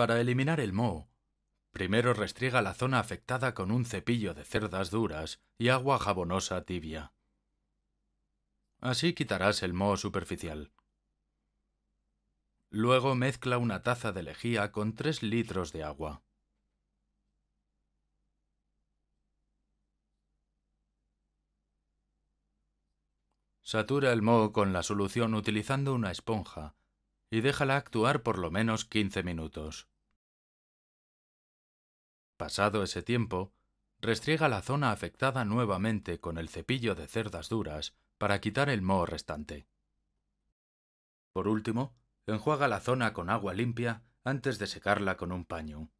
Para eliminar el moho, primero restriega la zona afectada con un cepillo de cerdas duras y agua jabonosa tibia. Así quitarás el moho superficial. Luego mezcla una taza de lejía con 3 litros de agua. Satura el moho con la solución utilizando una esponja y déjala actuar por lo menos 15 minutos. Pasado ese tiempo, restriega la zona afectada nuevamente con el cepillo de cerdas duras para quitar el moho restante. Por último, enjuaga la zona con agua limpia antes de secarla con un paño.